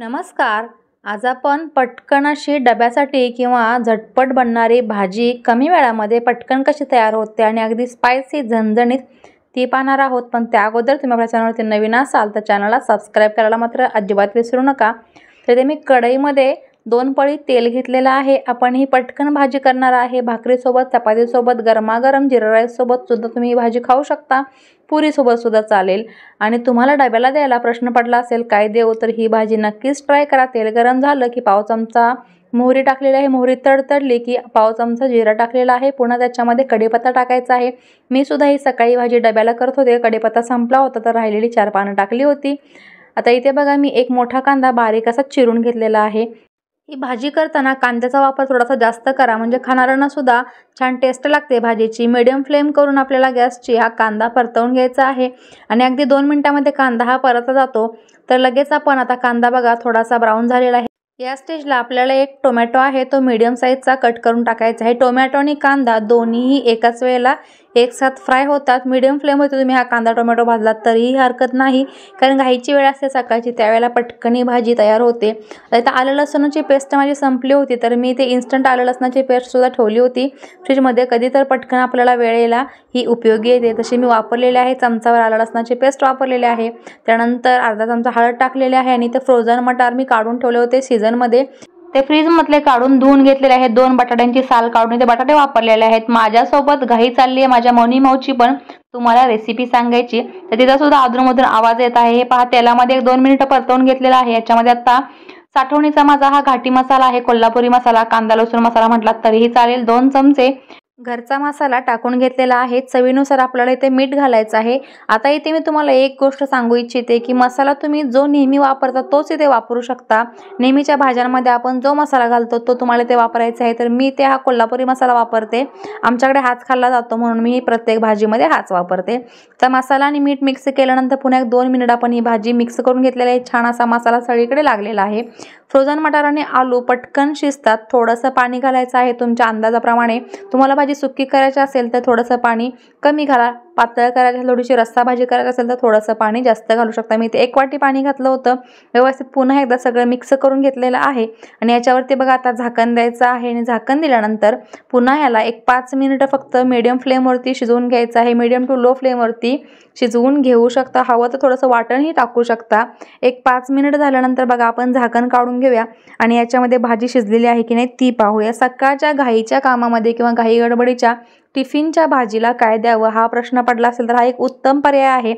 नमस्कार आज आपण पटकन अशी डब्यासाठी किंवा झटपट बनणारी भाजी कमी वेळामध्ये पटकन कशी तयार होते आणि अगदी स्पायसी झणझणीत ती पाहणार आहोत पण त्या अगोदर तुम्ही आपल्या चॅनलवरती नवीन असाल तर चॅनलला सबस्क्राईब करायला मात्र अजिबात विसरू नका तर ते मी कढईमध्ये दोन पळी तेल घेतलेलं आहे आपण ही पटकन भाजी करणार आहे भाकरीसोबत चपातीसोबत गरमागरम जिरा राईससोबत सुद्धा तुम्ही ही भाजी खाऊ शकता पुरीसोबत सुद्धा चालेल आणि तुम्हाला डब्याला द्यायला प्रश्न पडला असेल काय देऊ तर ही भाजी नक्कीच ट्राय करा तेल गरम झालं की पाव चमचा मोहरी टाकलेली आहे मोहरी तडतडली की पाव चमचा जिरा टाकलेला आहे पुन्हा त्याच्यामध्ये कडीपत्ता टाकायचा आहे मी सुद्धा ही सकाळी भाजी डब्याला करत होते कडीपत्ता संपला होता तर राहिलेली चार पानं टाकली होती आता इथे बघा मी एक मोठा कांदा बारीक असा चिरून घेतलेला आहे ही भाजी करताना कांद्याचा वापर थोडासा जास्त करा म्हणजे खाणाऱ्यांना सुद्धा छान टेस्ट लागते भाजीची मिडियम फ्लेम करून आपल्याला गॅसची हा कांदा परतवून घ्यायचा आहे आणि अगदी दोन मिनटामध्ये कांदा हा परतला जातो तर लगेच आपण आता कांदा बघा थोडासा ब्राऊन झालेला आहे या स्टेजला आपल्याला एक टोमॅटो आहे तो मीडियम साईजचा कट करून टाकायचा आहे टोमॅटो आणि कांदा दोन्हीही एकाच वेळेला एक साथ फ्राय होतात मीडियम फ्लेमवरती तुम्ही हा कांदा टोमॅटो भाजला तरीही हरकत नाही कारण घाईची वेळ असते सकाळची त्यावेळेला पटकनी भाजी तयार होते आता आलं लसणाची पेस्ट माझी संपली होती तर मी ते इन्स्टंट आलं लसणाची पेस्टसुद्धा ठेवली होती फ्रीजमध्ये कधी तर पटकन आपल्याला वेळेला ही उपयोगी येते तशी मी वापरलेली आहे चमचावर आलं लसणाचे पेस्ट वापरलेली आहे त्यानंतर अर्धा चमचा हळद टाकलेली आहे आणि ते फ्रोझन मटार मी काढून ठेवले होते सीझन मध्ये ते मधले काढून धुवून घेतलेले आहेत दोन बटाट्यांची साल काढून ते बटाटे वापरलेले आहेत माझ्यासोबत घाई चालली आहे माझ्या मौनी माऊची पण तुम्हाला रेसिपी सांगायची तर तिचा सुद्धा अधूनमधून आवाज येत आहे हे पहा तेलामध्ये एक दोन मिनिटं परतवून घेतलेला आहे याच्यामध्ये आता साठवणीचा माझा हा घाटी मसाला आहे कोल्हापुरी मसाला कांदा लसूण मसाला म्हटला तरीही चालेल दोन चमचे घरचा मसाला टाकून घेतलेला आहे चवीनुसार आपल्याला इथे मीठ घालायचं आहे आता इथे मी तुम्हाला एक गोष्ट सांगू इच्छिते की मसाला तुम्ही जो नेहमी वापरता तोच इथे वापरू शकता नेहमीच्या भाज्यांमध्ये आपण जो मसाला घालतो तो तुम्हाला इथे वापरायचा आहे तर मी ते हा कोल्हापुरी मसाला वापरते आमच्याकडे हाच खाल्ला जातो म्हणून मी प्रत्येक भाजीमध्ये हाच वापरते तर मसाला आणि मीठ मिक्स केल्यानंतर पुन्हा एक दोन मिनिट आपण ही भाजी मिक्स करून घेतलेली आहे छान असा मसाला सगळीकडे लागलेला आहे फ्रोझन मटार आणि आलू पटकन शिजतात थोडंसं पाणी घालायचं आहे तुमच्या अंदाजाप्रमाणे तुम्हाला भाजी सुकी करायची असेल तर थोडंसं पाणी कमी घाला पातळ करायला थोडीशी रस्सा भाजी करायला असेल तर थोडंसं पाणी जास्त घालू शकता मी ते एक वाटी पाणी घातलं होतं व्यवस्थित पुन्हा एकदा सगळं मिक्स करून घेतलेलं आहे आणि याच्यावरती बघा आता झाकण द्यायचं आहे आणि झाकण दिल्यानंतर पुन्हा याला एक पाच मिनिटं फक्त मिडियम फ्लेमवरती शिजवून घ्यायचं आहे मिडियम टू लो फ्लेमवरती शिजवून घेऊ शकता हवं तर थोडंसं वाटणही टाकू शकता एक पाच मिनिट झाल्यानंतर बघा आपण झाकण काढून घेऊया आणि याच्यामध्ये भाजी शिजलेली आहे की नाही ती पाहूया सकाळच्या घाईच्या कामामध्ये किंवा घाई गडबडीच्या टिफिनच्या भाजीला काय द्यावं हा प्रश्न पडला असेल तर हा एक उत्तम पर्याय आहे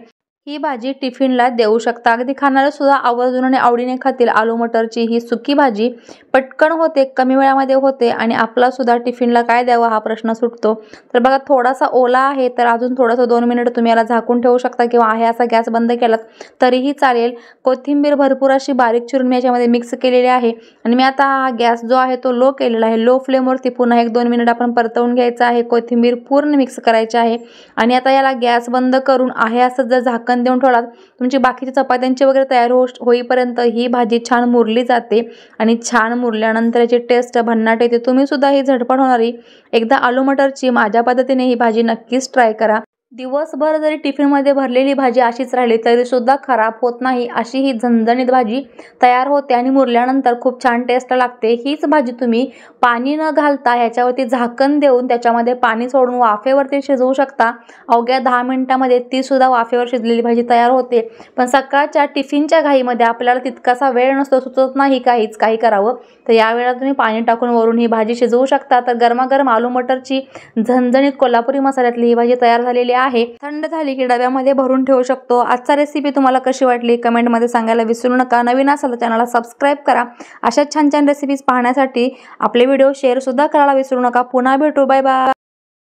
ही भाजी टिफिनला देऊ शकता अगदी खाणारे सुद्धा आवर्जून आणि आवडीने खातील आलू मटरची ही सुकी भाजी पटकन होते कमी वेळामध्ये होते आणि आपला सुद्धा टिफिनला काय द्यावा हा प्रश्न सुटतो तर बघा थोडासा ओला आहे तर अजून थोडासा दोन मिनिट तुम्ही याला झाकून ठेवू शकता किंवा आहे असा गॅस बंद केलात तरीही चालेल कोथिंबीर भरपूर अशी बारीक चिरून मी याच्यामध्ये मिक्स केलेली आहे आणि मी आता हा गॅस जो आहे तो लो केलेला आहे लो फ्लेमवरती पुन्हा एक दोन मिनिट आपण परतवून घ्यायचा आहे कोथिंबीर पूर्ण मिक्स करायची आहे आणि आता याला गॅस बंद करून आहे असं जर झाक झाकण देऊन ठेवलात तुमची बाकीच्या चपात्यांची वगैरे तयार होईपर्यंत ही भाजी छान मुरली जाते आणि छान मुरल्यानंतर याची टेस्ट भन्नाट येते सुद्धा ही झटपट होणारी एकदा आलू मटरची माझ्या पद्धतीने ही भाजी नक्कीच ट्राय करा दिवसभर जरी टिफिनमध्ये भरलेली भाजी अशीच राहिली तरीसुद्धा खराब होत नाही अशी ही झणझणीत भाजी तयार होते आणि मुरल्यानंतर खूप छान टेस्ट लागते हीच भाजी तुम्ही पाणी न घालता ह्याच्यावरती झाकण देऊन त्याच्यामध्ये पाणी सोडून वाफेवरती शिजवू शकता अवघ्या दहा मिनटामध्ये तीसुद्धा वाफेवर शिजलेली भाजी तयार होते पण सकाळच्या टिफिनच्या घाईमध्ये आपल्याला तितकासा वेळ नसतो सुचत नाही काहीच काही करावं तर यावेळेला तुम्ही पाणी टाकून वरून ही भाजी शिजवू शकता तर गरमागरम आलू मटरची झणझणीत कोल्हापुरी मसाल्यातली ही भाजी तयार झालेली आहे आहे थंड झाली की डब्यामध्ये भरून ठेवू शकतो आजचा रेसिपी तुम्हाला कशी वाटली कमेंटमध्ये सांगायला विसरू नका नवीन असाल तर चॅनलला सबस्क्राईब करा अशा छान छान रेसिपीज पाहण्यासाठी आपले व्हिडिओ शेअर सुद्धा करायला विसरू नका पुन्हा भेटू बाय बाय